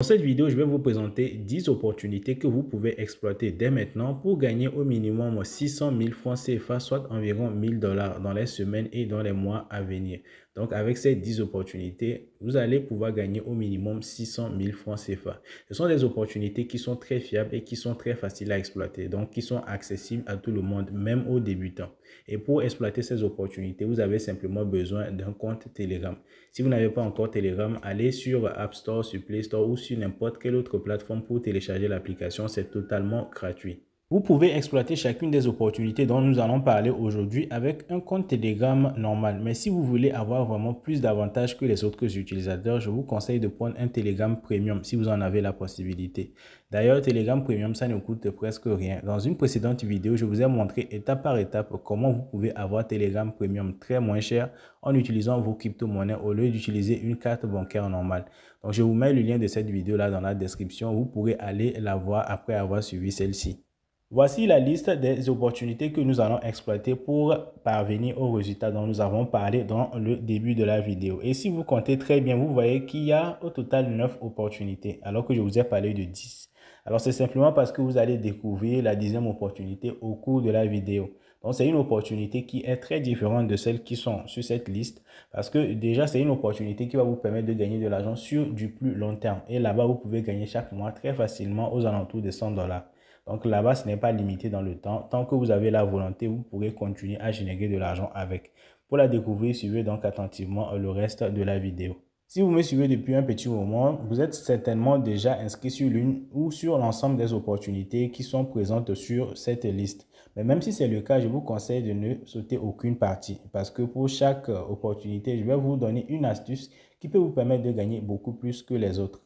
Dans cette vidéo, je vais vous présenter 10 opportunités que vous pouvez exploiter dès maintenant pour gagner au minimum 600 000 francs CFA, soit environ 1000 dollars dans les semaines et dans les mois à venir. Donc avec ces 10 opportunités, vous allez pouvoir gagner au minimum 600 000 francs CFA. Ce sont des opportunités qui sont très fiables et qui sont très faciles à exploiter, donc qui sont accessibles à tout le monde, même aux débutants. Et pour exploiter ces opportunités, vous avez simplement besoin d'un compte Telegram. Si vous n'avez pas encore Telegram, allez sur App Store, sur Play Store ou sur n'importe quelle autre plateforme pour télécharger l'application. C'est totalement gratuit. Vous pouvez exploiter chacune des opportunités dont nous allons parler aujourd'hui avec un compte Telegram normal. Mais si vous voulez avoir vraiment plus d'avantages que les autres utilisateurs, je vous conseille de prendre un Telegram Premium si vous en avez la possibilité. D'ailleurs, Telegram Premium, ça ne coûte presque rien. Dans une précédente vidéo, je vous ai montré étape par étape comment vous pouvez avoir Telegram Premium très moins cher en utilisant vos crypto-monnaies au lieu d'utiliser une carte bancaire normale. Donc, je vous mets le lien de cette vidéo-là dans la description. Vous pourrez aller la voir après avoir suivi celle-ci. Voici la liste des opportunités que nous allons exploiter pour parvenir aux résultats dont nous avons parlé dans le début de la vidéo. Et si vous comptez très bien, vous voyez qu'il y a au total 9 opportunités alors que je vous ai parlé de 10. Alors c'est simplement parce que vous allez découvrir la dixième opportunité au cours de la vidéo. Donc c'est une opportunité qui est très différente de celles qui sont sur cette liste parce que déjà c'est une opportunité qui va vous permettre de gagner de l'argent sur du plus long terme. Et là-bas, vous pouvez gagner chaque mois très facilement aux alentours de 100 dollars. Donc là-bas, ce n'est pas limité dans le temps. Tant que vous avez la volonté, vous pourrez continuer à générer de l'argent avec. Pour la découvrir, suivez donc attentivement le reste de la vidéo. Si vous me suivez depuis un petit moment, vous êtes certainement déjà inscrit sur l'une ou sur l'ensemble des opportunités qui sont présentes sur cette liste. Mais même si c'est le cas, je vous conseille de ne sauter aucune partie parce que pour chaque opportunité, je vais vous donner une astuce qui peut vous permettre de gagner beaucoup plus que les autres.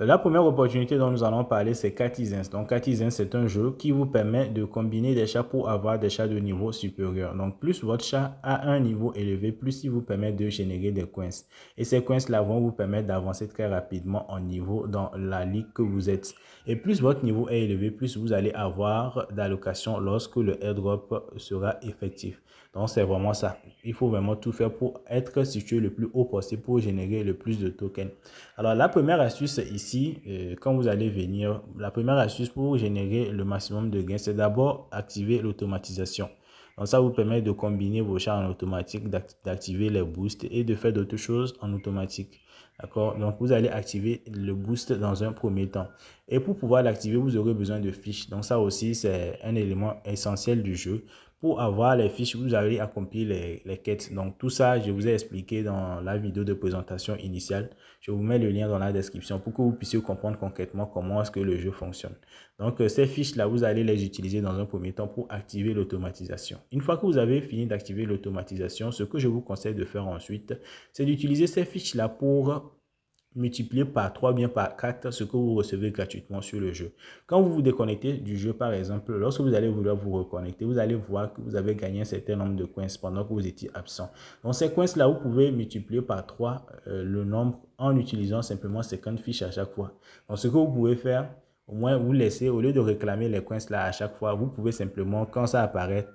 Euh, la première opportunité dont nous allons parler, c'est Catizens. Donc, Catizens, c'est un jeu qui vous permet de combiner des chats pour avoir des chats de niveau supérieur. Donc, plus votre chat a un niveau élevé, plus il vous permet de générer des coins. Et ces coins-là vont vous permettre d'avancer très rapidement en niveau dans la ligue que vous êtes. Et plus votre niveau est élevé, plus vous allez avoir d'allocations lorsque le airdrop sera effectif. Donc, c'est vraiment ça. Il faut vraiment tout faire pour être situé le plus haut possible pour générer le plus de tokens. Alors, la première astuce ici, euh, quand vous allez venir, la première astuce pour générer le maximum de gains, c'est d'abord activer l'automatisation. Donc, ça vous permet de combiner vos chars en automatique, d'activer les boosts et de faire d'autres choses en automatique. D'accord Donc, vous allez activer le boost dans un premier temps. Et pour pouvoir l'activer, vous aurez besoin de fiches. Donc, ça aussi, c'est un élément essentiel du jeu pour avoir les fiches, vous allez accomplir les, les, quêtes. Donc tout ça, je vous ai expliqué dans la vidéo de présentation initiale. Je vous mets le lien dans la description pour que vous puissiez comprendre concrètement comment est-ce que le jeu fonctionne. Donc euh, ces fiches-là, vous allez les utiliser dans un premier temps pour activer l'automatisation. Une fois que vous avez fini d'activer l'automatisation, ce que je vous conseille de faire ensuite, c'est d'utiliser ces fiches-là pour multiplié par 3 bien par 4 ce que vous recevez gratuitement sur le jeu. Quand vous vous déconnectez du jeu, par exemple, lorsque vous allez vouloir vous reconnecter, vous allez voir que vous avez gagné un certain nombre de coins pendant que vous étiez absent. Dans ces coins-là, vous pouvez multiplier par 3 euh, le nombre en utilisant simplement 50 fiches à chaque fois. Donc, ce que vous pouvez faire, au moins, vous laissez, au lieu de réclamer les coins là à chaque fois, vous pouvez simplement, quand ça apparaît,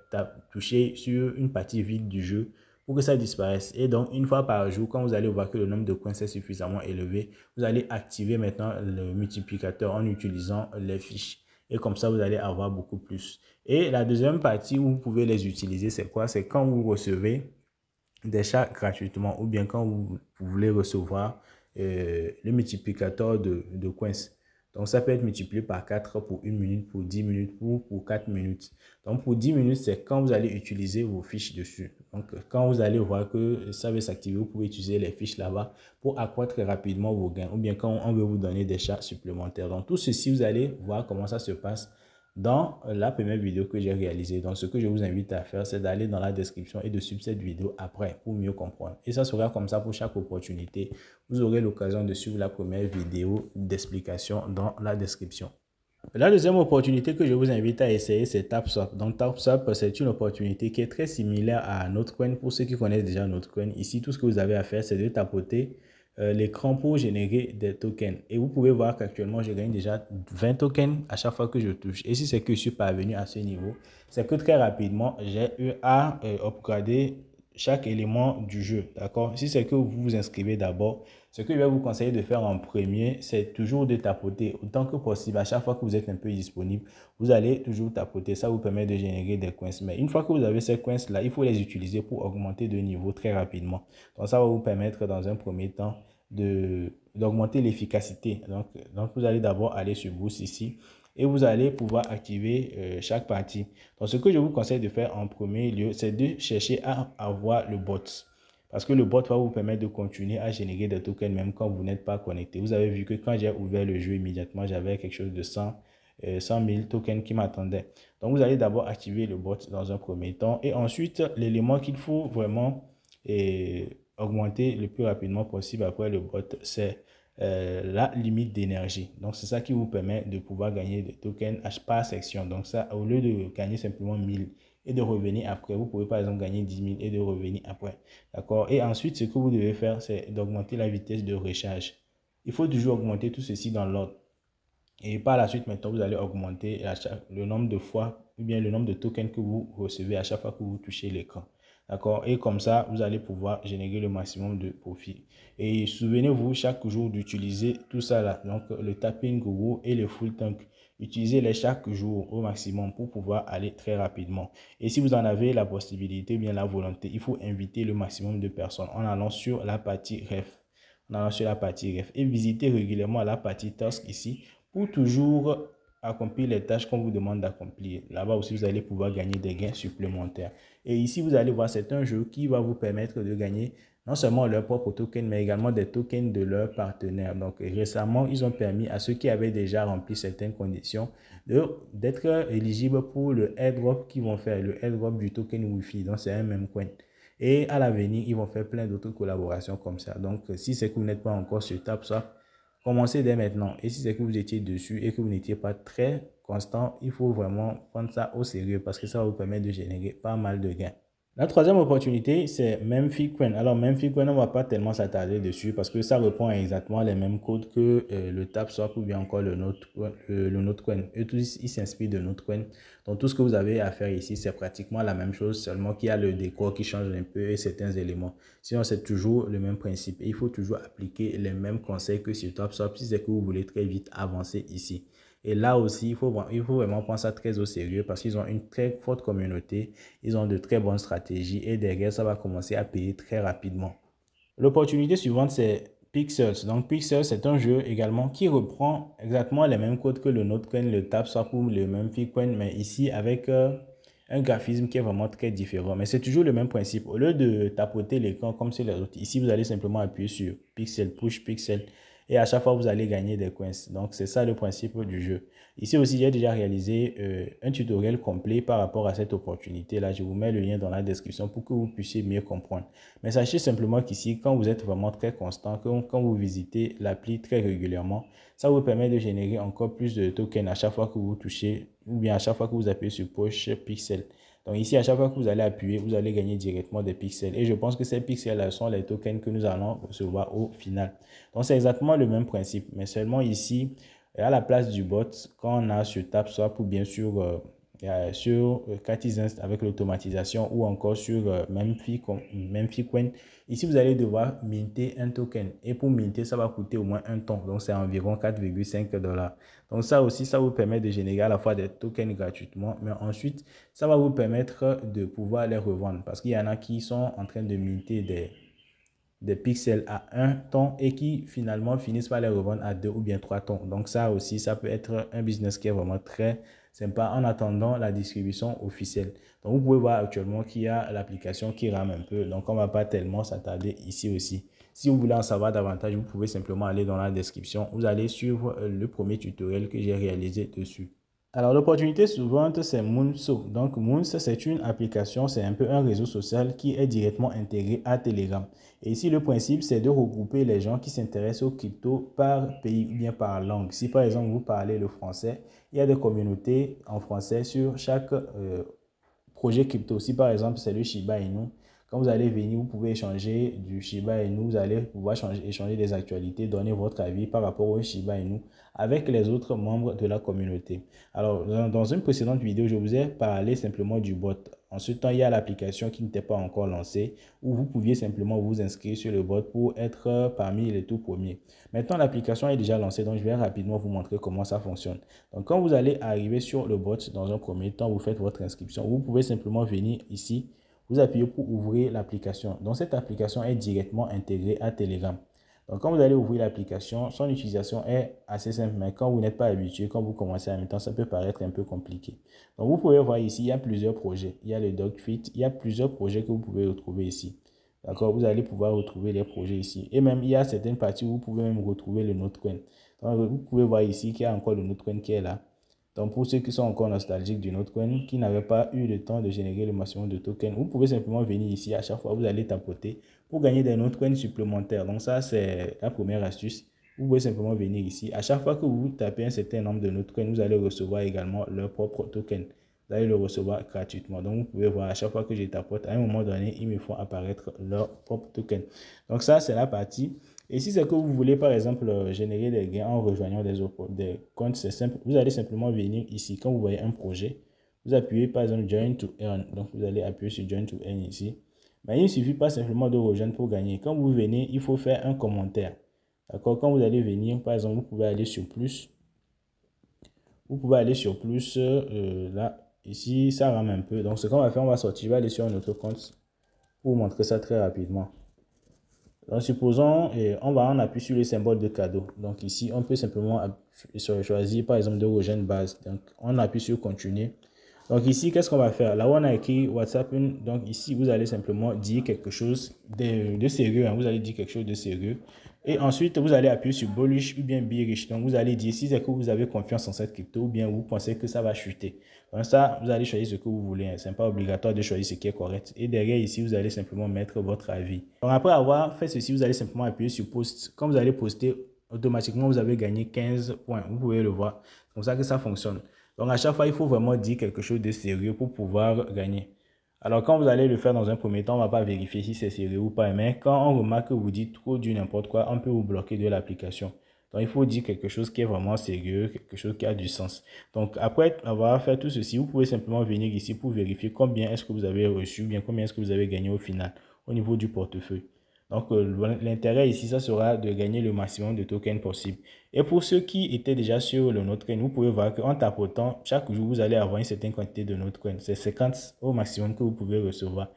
toucher sur une partie vide du jeu pour que ça disparaisse. Et donc, une fois par jour, quand vous allez voir que le nombre de coins est suffisamment élevé, vous allez activer maintenant le multiplicateur en utilisant les fiches. Et comme ça, vous allez avoir beaucoup plus. Et la deuxième partie où vous pouvez les utiliser, c'est quoi C'est quand vous recevez des chats gratuitement ou bien quand vous, voulez recevoir euh, le multiplicateur de, de coins. Donc, ça peut être multiplié par 4 pour 1 minute, pour 10 minutes, pour, pour 4 minutes. Donc, pour 10 minutes, c'est quand vous allez utiliser vos fiches dessus. Donc, quand vous allez voir que ça va s'activer, vous pouvez utiliser les fiches là-bas pour accroître rapidement vos gains ou bien quand on veut vous donner des charges supplémentaires. Donc, tout ceci, vous allez voir comment ça se passe dans la première vidéo que j'ai réalisée. Donc, ce que je vous invite à faire, c'est d'aller dans la description et de suivre cette vidéo après pour mieux comprendre. Et ça sera comme ça pour chaque opportunité. Vous aurez l'occasion de suivre la première vidéo d'explication dans la description. La deuxième opportunité que je vous invite à essayer, c'est TapSwap. Donc TapSwap, c'est une opportunité qui est très similaire à coin. Pour ceux qui connaissent déjà coin, ici, tout ce que vous avez à faire, c'est de tapoter euh, l'écran pour générer des tokens. Et vous pouvez voir qu'actuellement, je gagne déjà 20 tokens à chaque fois que je touche. Et si c'est que je suis parvenu à ce niveau, c'est que très rapidement, j'ai eu à euh, upgrader chaque élément du jeu. D'accord Si c'est que vous vous inscrivez d'abord ce que je vais vous conseiller de faire en premier, c'est toujours de tapoter autant que possible. À chaque fois que vous êtes un peu disponible, vous allez toujours tapoter. Ça vous permet de générer des coins. Mais une fois que vous avez ces coins-là, il faut les utiliser pour augmenter de niveau très rapidement. Donc, ça va vous permettre dans un premier temps d'augmenter l'efficacité. Donc, donc, vous allez d'abord aller sur Boost ici et vous allez pouvoir activer euh, chaque partie. Donc, ce que je vous conseille de faire en premier lieu, c'est de chercher à avoir le bot. Parce que le bot va vous permettre de continuer à générer des tokens même quand vous n'êtes pas connecté. Vous avez vu que quand j'ai ouvert le jeu immédiatement, j'avais quelque chose de 100, 000 euh, tokens qui m'attendaient. Donc, vous allez d'abord activer le bot dans un premier temps. Et ensuite, l'élément qu'il faut vraiment euh, augmenter le plus rapidement possible après le bot, c'est euh, la limite d'énergie. Donc, c'est ça qui vous permet de pouvoir gagner des tokens par section. Donc, ça, au lieu de gagner simplement 1000, et de revenir après. Vous pouvez par exemple gagner 10 000 et de revenir après. D'accord Et ensuite, ce que vous devez faire, c'est d'augmenter la vitesse de recharge. Il faut toujours augmenter tout ceci dans l'ordre. Et par la suite, maintenant, vous allez augmenter le nombre de fois ou bien le nombre de tokens que vous recevez à chaque fois que vous touchez l'écran. D'accord Et comme ça, vous allez pouvoir générer le maximum de profit. Et souvenez-vous chaque jour d'utiliser tout ça là. Donc, le tapping guru et le full tank utilisez-les chaque jour au maximum pour pouvoir aller très rapidement. Et si vous en avez la possibilité, bien la volonté, il faut inviter le maximum de personnes en allant sur la partie ref. En allant sur la partie ref et visiter régulièrement la partie task ici pour toujours accomplir les tâches qu'on vous demande d'accomplir. Là-bas aussi, vous allez pouvoir gagner des gains supplémentaires. Et ici, vous allez voir, c'est un jeu qui va vous permettre de gagner non seulement leurs propres tokens, mais également des tokens de leurs partenaires. Donc récemment, ils ont permis à ceux qui avaient déjà rempli certaines conditions d'être éligibles pour le airdrop qu'ils vont faire, le airdrop du token Wifi. Donc c'est un même coin. Et à l'avenir, ils vont faire plein d'autres collaborations comme ça. Donc si c'est que vous n'êtes pas encore sur TapSwap, commencez dès maintenant. Et si c'est que vous étiez dessus et que vous n'étiez pas très constant, il faut vraiment prendre ça au sérieux parce que ça va vous permettre de générer pas mal de gains. La troisième opportunité, c'est Memphis Coin. Alors, Memphis Coin on ne va pas tellement s'attarder dessus parce que ça reprend exactement les mêmes codes que euh, le TapSwap ou bien encore le Note euh, le Eux tous, ils s'inspirent de notre Donc, tout ce que vous avez à faire ici, c'est pratiquement la même chose, seulement qu'il y a le décor qui change un peu et certains éléments. Sinon, c'est toujours le même principe. Et il faut toujours appliquer les mêmes conseils que sur TapSwap si c'est que vous voulez très vite avancer ici. Et là aussi, il faut, il faut vraiment prendre ça très au sérieux parce qu'ils ont une très forte communauté, ils ont de très bonnes stratégies et derrière, ça va commencer à payer très rapidement. L'opportunité suivante, c'est Pixels. Donc Pixels, c'est un jeu également qui reprend exactement les mêmes codes que le NoteCoin, le tap soit pour le même Coin, mais ici avec euh, un graphisme qui est vraiment très différent. Mais c'est toujours le même principe. Au lieu de tapoter l'écran comme c'est les autres, ici vous allez simplement appuyer sur Pixel Push, Pixel et à chaque fois, vous allez gagner des coins. Donc, c'est ça le principe du jeu. Ici aussi, j'ai déjà réalisé euh, un tutoriel complet par rapport à cette opportunité-là. Je vous mets le lien dans la description pour que vous puissiez mieux comprendre. Mais sachez simplement qu'ici, quand vous êtes vraiment très constant, quand vous visitez l'appli très régulièrement, ça vous permet de générer encore plus de tokens à chaque fois que vous touchez ou bien à chaque fois que vous appuyez sur poche pixel. Donc ici, à chaque fois que vous allez appuyer, vous allez gagner directement des pixels. Et je pense que ces pixels-là sont les tokens que nous allons recevoir au final. Donc c'est exactement le même principe, mais seulement ici, à la place du bot, quand on a ce tap soit ou bien sûr... sur euh, euh, euh, Catizens avec l'automatisation ou encore sur même Ici, vous allez devoir minter un token. Et pour minter, ça va coûter au moins un ton. Donc, c'est environ 4,5 dollars. Donc, ça aussi, ça vous permet de générer à la fois des tokens gratuitement. Mais ensuite, ça va vous permettre de pouvoir les revendre. Parce qu'il y en a qui sont en train de minter des, des pixels à un ton et qui finalement finissent par les revendre à deux ou bien trois tons. Donc ça aussi, ça peut être un business qui est vraiment très sympa en attendant la distribution officielle. Donc, vous pouvez voir actuellement qu'il y a l'application qui rame un peu. Donc, on va pas tellement s'attarder ici aussi. Si vous voulez en savoir davantage, vous pouvez simplement aller dans la description. Vous allez suivre le premier tutoriel que j'ai réalisé dessus. Alors, l'opportunité suivante, c'est Moonso. Donc, Moons, c'est une application, c'est un peu un réseau social qui est directement intégré à Telegram. Et ici, le principe, c'est de regrouper les gens qui s'intéressent aux crypto par pays ou bien par langue. Si, par exemple, vous parlez le français, il y a des communautés en français sur chaque euh, projet crypto. Si, par exemple, c'est le Shiba Inu, quand vous allez venir, vous pouvez échanger du Shiba Inu, vous allez pouvoir échanger des actualités, donner votre avis par rapport au Shiba Inu avec les autres membres de la communauté. Alors, dans une précédente vidéo, je vous ai parlé simplement du bot. En ce temps, il y a l'application qui n'était pas encore lancée où vous pouviez simplement vous inscrire sur le bot pour être euh, parmi les tout premiers. Maintenant, l'application est déjà lancée, donc je vais rapidement vous montrer comment ça fonctionne. Donc, quand vous allez arriver sur le bot, dans un premier temps, vous faites votre inscription. Vous pouvez simplement venir ici vous appuyez pour ouvrir l'application. Donc, cette application est directement intégrée à Telegram. Donc, quand vous allez ouvrir l'application, son utilisation est assez simple, mais quand vous n'êtes pas habitué, quand vous commencez en même temps, ça peut paraître un peu compliqué. Donc, vous pouvez voir ici, il y a plusieurs projets. Il y a le DocFit, il y a plusieurs projets que vous pouvez retrouver ici. D'accord Vous allez pouvoir retrouver les projets ici. Et même, il y a certaines parties où vous pouvez même retrouver le coin. Donc, vous pouvez voir ici qu'il y a encore le coin qui est là. Donc, pour ceux qui sont encore nostalgiques du autre qui n'avaient pas eu le temps de générer le maximum de tokens, vous pouvez simplement venir ici. À chaque fois, vous allez tapoter pour gagner des notecoins supplémentaires. Donc, ça, c'est la première astuce. Vous pouvez simplement venir ici. À chaque fois que vous tapez un certain nombre de notecoins, vous allez recevoir également leur propre token. Vous allez le recevoir gratuitement. Donc, vous pouvez voir à chaque fois que je tapote, à un moment donné, ils me font apparaître leur propre token. Donc, ça, c'est la partie et si c'est que vous voulez, par exemple, euh, générer des gains en rejoignant des, des comptes, c'est simple. Vous allez simplement venir ici. Quand vous voyez un projet, vous appuyez par exemple Join to Earn. Donc, vous allez appuyer sur Join to Earn ici. Mais il ne suffit pas simplement de rejoindre pour gagner. Quand vous venez, il faut faire un commentaire. D'accord Quand vous allez venir, par exemple, vous pouvez aller sur plus. Vous pouvez aller sur plus. Euh, là, ici, ça rame un peu. Donc, ce qu'on va faire, on va sortir. Je vais aller sur un autre compte pour montrer ça très rapidement. Donc, supposons, et on va en appuyer sur le symbole de cadeau. Donc, ici, on peut simplement choisir, par exemple, de rejoindre base. Donc, on appuie sur continuer. Donc, ici, qu'est-ce qu'on va faire Là où on a écrit WhatsApp, donc ici, vous allez simplement dire quelque chose de, sérieux. Hein. Vous allez dire quelque chose de sérieux. Et ensuite, vous allez appuyer sur bullish ou bien bearish. Donc, vous allez dire si c'est que vous avez confiance en cette crypto ou bien vous pensez que ça va chuter. Comme ça, vous allez choisir ce que vous voulez. Hein. Ce n'est pas obligatoire de choisir ce qui est correct. Et derrière ici, vous allez simplement mettre votre avis. Donc, après avoir fait ceci, vous allez simplement appuyer sur post. Quand vous allez poster, automatiquement, vous avez gagné 15 points. Vous pouvez le voir. C'est comme ça que ça fonctionne. Donc, à chaque fois, il faut vraiment dire quelque chose de sérieux pour pouvoir gagner. Alors quand vous allez le faire dans un premier temps, on ne va pas vérifier si c'est sérieux ou pas. Mais quand on remarque que vous dites trop du n'importe quoi, on peut vous bloquer de l'application. Donc il faut dire quelque chose qui est vraiment sérieux, quelque chose qui a du sens. Donc après avoir fait tout ceci, vous pouvez simplement venir ici pour vérifier combien est-ce que vous avez reçu, bien combien est-ce que vous avez gagné au final au niveau du portefeuille. Donc euh, l'intérêt ici, ça sera de gagner le maximum de tokens possible. Et pour ceux qui étaient déjà sur le coin, vous pouvez voir qu'en tapotant, chaque jour, vous allez avoir une certaine quantité de coin, C'est 50 au maximum que vous pouvez recevoir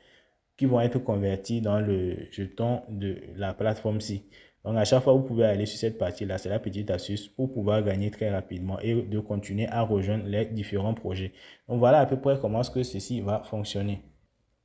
qui vont être convertis dans le jeton de la plateforme-ci. Donc à chaque fois, vous pouvez aller sur cette partie-là, c'est la petite astuce pour pouvoir gagner très rapidement et de continuer à rejoindre les différents projets. Donc voilà à peu près comment est-ce que ceci va fonctionner.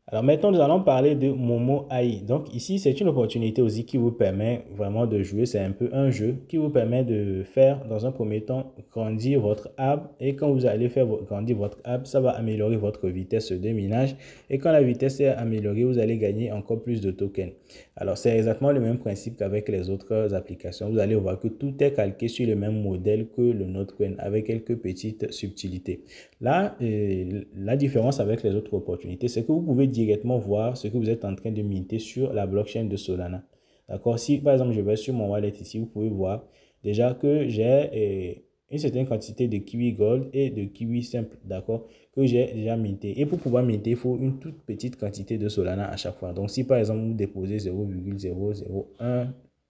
Alors maintenant, nous allons parler de Momo AI. Donc ici, c'est une opportunité aussi qui vous permet vraiment de jouer. C'est un peu un jeu qui vous permet de faire, dans un premier temps, grandir votre app. Et quand vous allez faire grandir votre app, ça va améliorer votre vitesse de minage. Et quand la vitesse est améliorée, vous allez gagner encore plus de tokens. Alors c'est exactement le même principe qu'avec les autres applications. Vous allez voir que tout est calqué sur le même modèle que le NodeCoin, avec quelques petites subtilités. Là, euh, la différence avec les autres opportunités, c'est que vous pouvez directement voir ce que vous êtes en train de minter sur la blockchain de Solana. D'accord Si par exemple je vais sur mon wallet ici, vous pouvez voir déjà que j'ai eh, une certaine quantité de kiwi gold et de kiwi simple, d'accord Que j'ai déjà minté. Et pour pouvoir minter, il faut une toute petite quantité de Solana à chaque fois. Donc si par exemple vous déposez 0,001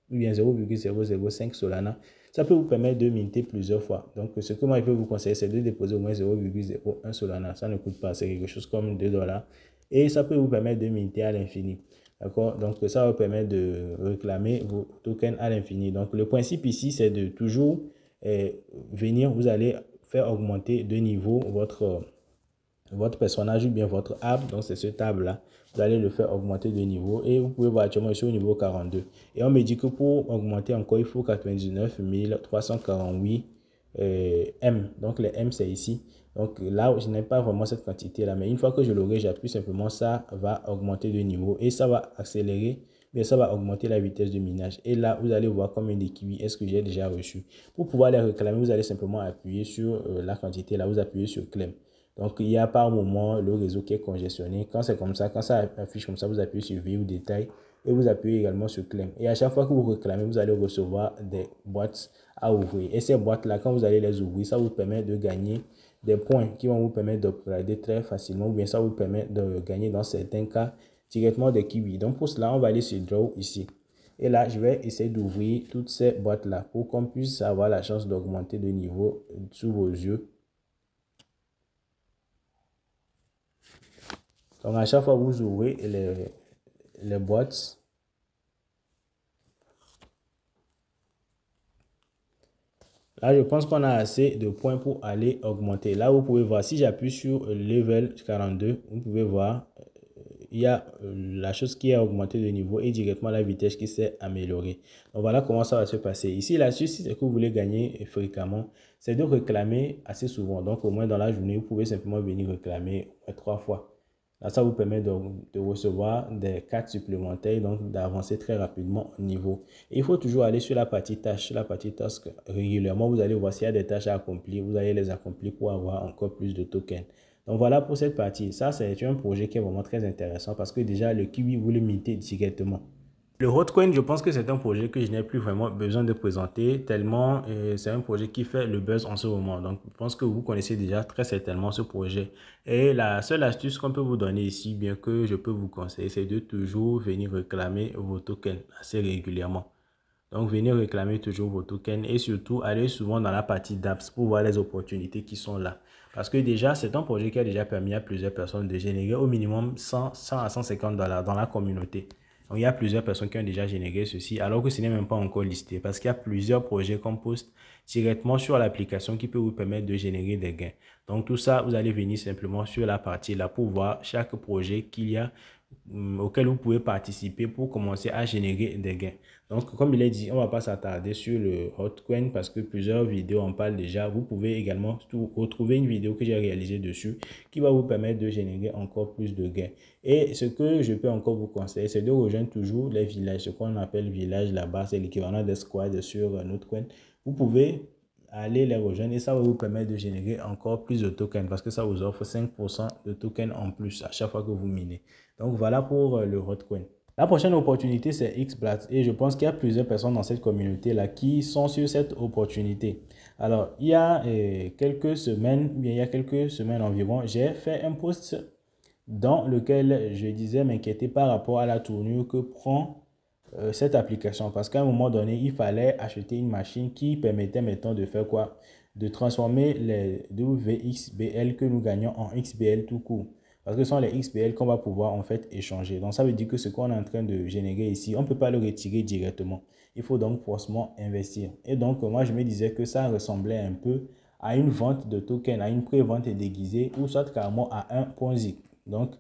ou bien 0,005 Solana, ça peut vous permettre de minter plusieurs fois. Donc, ce que moi je peux vous conseiller, c'est de déposer au moins 0,01 Solana. Ça ne coûte pas, c'est quelque chose comme 2 dollars et ça peut vous permettre de minter à l'infini. D'accord Donc, ça vous permet de réclamer vos tokens à l'infini. Donc, le principe ici, c'est de toujours eh, venir, vous allez faire augmenter de niveau votre, votre personnage ou bien votre app. Donc, c'est ce table-là. Vous allez le faire augmenter de niveau et vous pouvez voir actuellement, ici au niveau 42. Et on me dit que pour augmenter encore, il faut 99 348 eh, M. Donc, les M, c'est ici. Donc là, je n'ai pas vraiment cette quantité-là, mais une fois que je l'aurai, j'appuie simplement, ça va augmenter de niveau et ça va accélérer mais ça va augmenter la vitesse de minage. Et là, vous allez voir combien de kiwis est-ce que j'ai déjà reçu. Pour pouvoir les réclamer, vous allez simplement appuyer sur euh, la quantité. Là, vous appuyez sur claim. Donc, il y a par moment le réseau qui est congestionné. Quand c'est comme ça, quand ça affiche comme ça, vous appuyez sur view détail et vous appuyez également sur claim. Et à chaque fois que vous réclamez, vous allez recevoir des boîtes à ouvrir. Et ces boîtes-là, quand vous allez les ouvrir, ça vous permet de gagner des points qui vont vous permettre d'upgrader très facilement, ou bien ça vous permet de gagner dans certains cas directement des kiwis. Donc pour cela, on va aller sur Draw ici. Et là, je vais essayer d'ouvrir toutes ces boîtes-là pour qu'on puisse avoir la chance d'augmenter de niveau sous vos yeux. Donc à chaque fois vous ouvrez les, les boîtes, Là, je pense qu'on a assez de points pour aller augmenter. Là, vous pouvez voir, si j'appuie sur level 42, vous pouvez voir, euh, il y a euh, la chose qui a augmenté de niveau et directement la vitesse qui s'est améliorée. Donc, voilà comment ça va se passer. Ici, la si c'est que vous voulez gagner fréquemment, c'est de réclamer assez souvent. Donc, au moins dans la journée, vous pouvez simplement venir réclamer trois fois ça vous permet de, de recevoir des cartes supplémentaires, donc d'avancer très rapidement au niveau. il faut toujours aller sur la partie tâche, la partie task régulièrement. Vous allez voir s'il y a des tâches à accomplir, vous allez les accomplir pour avoir encore plus de tokens. Donc voilà pour cette partie. Ça, c'est un projet qui est vraiment très intéressant parce que déjà, le kiwi, vous le mettez directement. Le Hotcoin, je pense que c'est un projet que je n'ai plus vraiment besoin de présenter tellement c'est un projet qui fait le buzz en ce moment. Donc, je pense que vous connaissez déjà très certainement ce projet. Et la seule astuce qu'on peut vous donner ici, bien que je peux vous conseiller, c'est de toujours venir réclamer vos tokens assez régulièrement. Donc, venez réclamer toujours vos tokens et surtout, aller souvent dans la partie d'apps pour voir les opportunités qui sont là. Parce que déjà, c'est un projet qui a déjà permis à plusieurs personnes de générer au minimum 100 à 150 dollars dans la communauté il y a plusieurs personnes qui ont déjà généré ceci, alors que ce n'est même pas encore listé, parce qu'il y a plusieurs projets qu'on poste directement sur l'application qui peut vous permettre de générer des gains. Donc, tout ça, vous allez venir simplement sur la partie là pour voir chaque projet qu'il y a Mm, auquel vous pouvez participer pour commencer à générer des gains. Donc, comme il est dit, on va pas s'attarder sur le Hotcoin parce que plusieurs vidéos en parlent déjà. Vous pouvez également retrouver une vidéo que j'ai réalisée dessus qui va vous permettre de générer encore plus de gains. Et ce que je peux encore vous conseiller, c'est de rejoindre toujours les villages, ce qu'on appelle village là-bas, c'est l'équivalent des squads sur coin Vous pouvez allez les rejoindre et ça va vous permettre de générer encore plus de tokens parce que ça vous offre 5% de tokens en plus à chaque fois que vous minez. Donc voilà pour euh, le Rotcoin. La prochaine opportunité, c'est XBLAT et je pense qu'il y a plusieurs personnes dans cette communauté-là qui sont sur cette opportunité. Alors, il y a euh, quelques semaines, bien il y a quelques semaines environ, j'ai fait un post dans lequel je disais m'inquiéter par rapport à la tournure que prend euh, cette application parce qu'à un moment donné, il fallait acheter une machine qui permettait maintenant de faire quoi De transformer les WXBL que nous gagnons en XBL tout court. Parce que ce sont les XBL qu'on va pouvoir en fait échanger. Donc ça veut dire que ce qu'on est en train de générer ici, on ne peut pas le retirer directement. Il faut donc forcément investir. Et donc moi je me disais que ça ressemblait un peu à une vente de token, à une pré-vente déguisée ou soit carrément à un Ponzi. Donc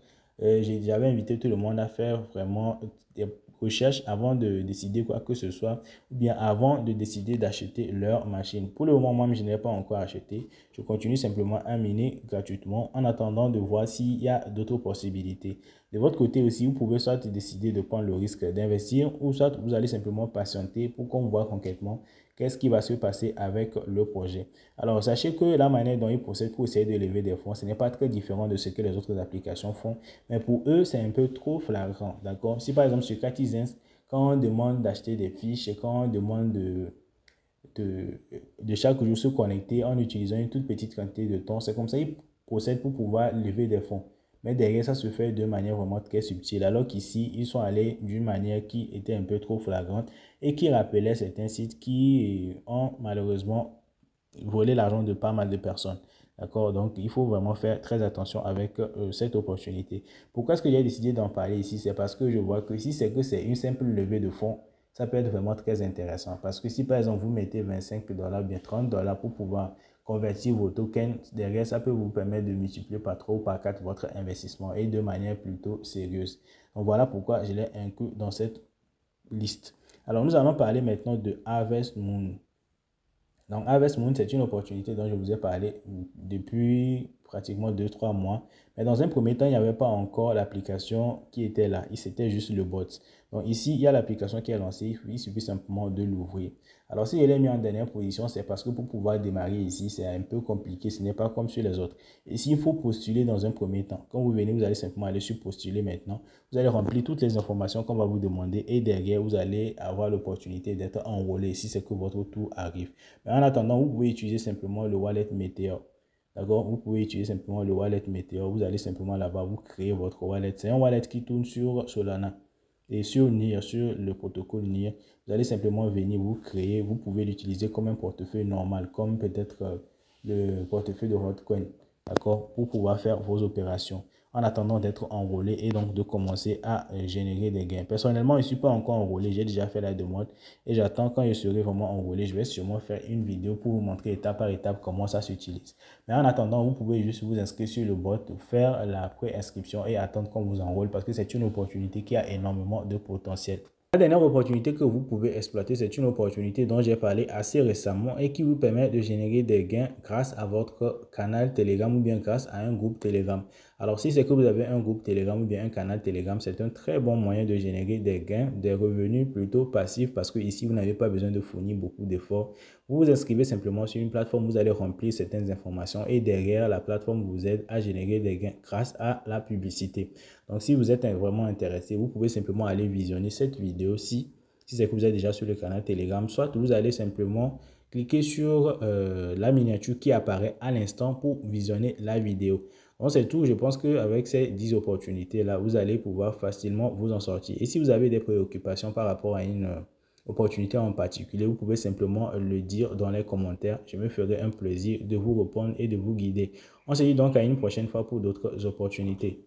euh, j'avais invité tout le monde à faire vraiment des recherche avant de décider quoi que ce soit, ou bien avant de décider d'acheter leur machine. Pour le moment, moi, je n'ai pas encore acheté. Je continue simplement à miner gratuitement en attendant de voir s'il y a d'autres possibilités. De votre côté aussi, vous pouvez soit décider de prendre le risque d'investir ou soit vous allez simplement patienter pour qu'on voit concrètement Qu'est-ce qui va se passer avec le projet Alors, sachez que la manière dont ils procèdent pour essayer de lever des fonds, ce n'est pas très différent de ce que les autres applications font. Mais pour eux, c'est un peu trop flagrant, d'accord Si par exemple sur Catizens, quand on demande d'acheter des fiches, quand on demande de, de, de, chaque jour se connecter en utilisant une toute petite quantité de temps, c'est comme ça qu'ils procèdent pour pouvoir lever des fonds. Mais derrière, ça se fait de manière vraiment très subtile. Alors qu'ici, ils sont allés d'une manière qui était un peu trop flagrante et qui rappelait certains sites qui ont malheureusement volé l'argent de pas mal de personnes. D'accord Donc, il faut vraiment faire très attention avec euh, cette opportunité. Pourquoi est-ce que j'ai décidé d'en parler ici C'est parce que je vois que si c'est que c'est une simple levée de fonds, ça peut être vraiment très intéressant. Parce que si par exemple, vous mettez 25 dollars, bien 30 dollars pour pouvoir convertir vos tokens. Derrière, ça peut vous permettre de multiplier par 3 ou par 4 votre investissement et de manière plutôt sérieuse. Donc voilà pourquoi je l'ai inclus dans cette liste. Alors nous allons parler maintenant de Harvest Moon. Donc Harvest Moon, c'est une opportunité dont je vous ai parlé depuis pratiquement 2-3 mois. Mais dans un premier temps, il n'y avait pas encore l'application qui était là. C'était juste le bot. Donc ici, il y a l'application qui est lancée. Il suffit simplement de l'ouvrir. Alors, si elle est mise en dernière position, c'est parce que pour pouvoir démarrer ici, c'est un peu compliqué. Ce n'est pas comme sur les autres. Ici, il faut postuler dans un premier temps. Quand vous venez, vous allez simplement aller sur postuler maintenant. Vous allez remplir toutes les informations qu'on va vous demander et derrière, vous allez avoir l'opportunité d'être enrôlé si c'est que votre tour arrive. Mais en attendant, vous pouvez utiliser simplement le wallet Meteor. D'accord Vous pouvez utiliser simplement le wallet Meteor. Vous allez simplement là-bas, vous créez votre wallet. C'est un wallet qui tourne sur Solana et sur NIR, sur le protocole NIR, vous allez simplement venir vous créer, vous pouvez l'utiliser comme un portefeuille normal, comme peut-être euh, le portefeuille de Hotcoin, d'accord, pour pouvoir faire vos opérations en attendant d'être enrôlé et donc de commencer à euh, générer des gains. Personnellement, je ne suis pas encore enrôlé, j'ai déjà fait la demande et j'attends quand je serai vraiment enrôlé, je vais sûrement faire une vidéo pour vous montrer étape par étape comment ça s'utilise. Mais en attendant, vous pouvez juste vous inscrire sur le bot, faire la pré-inscription et attendre qu'on vous enrôle parce que c'est une opportunité qui a énormément de potentiel. La dernière opportunité que vous pouvez exploiter, c'est une opportunité dont j'ai parlé assez récemment et qui vous permet de générer des gains grâce à votre canal Telegram ou bien grâce à un groupe Telegram. Alors si c'est que vous avez un groupe Telegram ou bien un canal Telegram, c'est un très bon moyen de générer des gains, des revenus plutôt passifs parce que ici vous n'avez pas besoin de fournir beaucoup d'efforts. Vous vous inscrivez simplement sur une plateforme, vous allez remplir certaines informations et derrière la plateforme vous aide à générer des gains grâce à la publicité. Donc si vous êtes vraiment intéressé, vous pouvez simplement aller visionner cette vidéo-ci si c'est que vous êtes déjà sur le canal Telegram, soit vous allez simplement cliquer sur euh, la miniature qui apparaît à l'instant pour visionner la vidéo. On c'est tout, je pense qu'avec ces 10 opportunités-là, vous allez pouvoir facilement vous en sortir. Et si vous avez des préoccupations par rapport à une euh, opportunité en particulier, vous pouvez simplement le dire dans les commentaires. Je me ferai un plaisir de vous répondre et de vous guider. On se dit donc à une prochaine fois pour d'autres opportunités.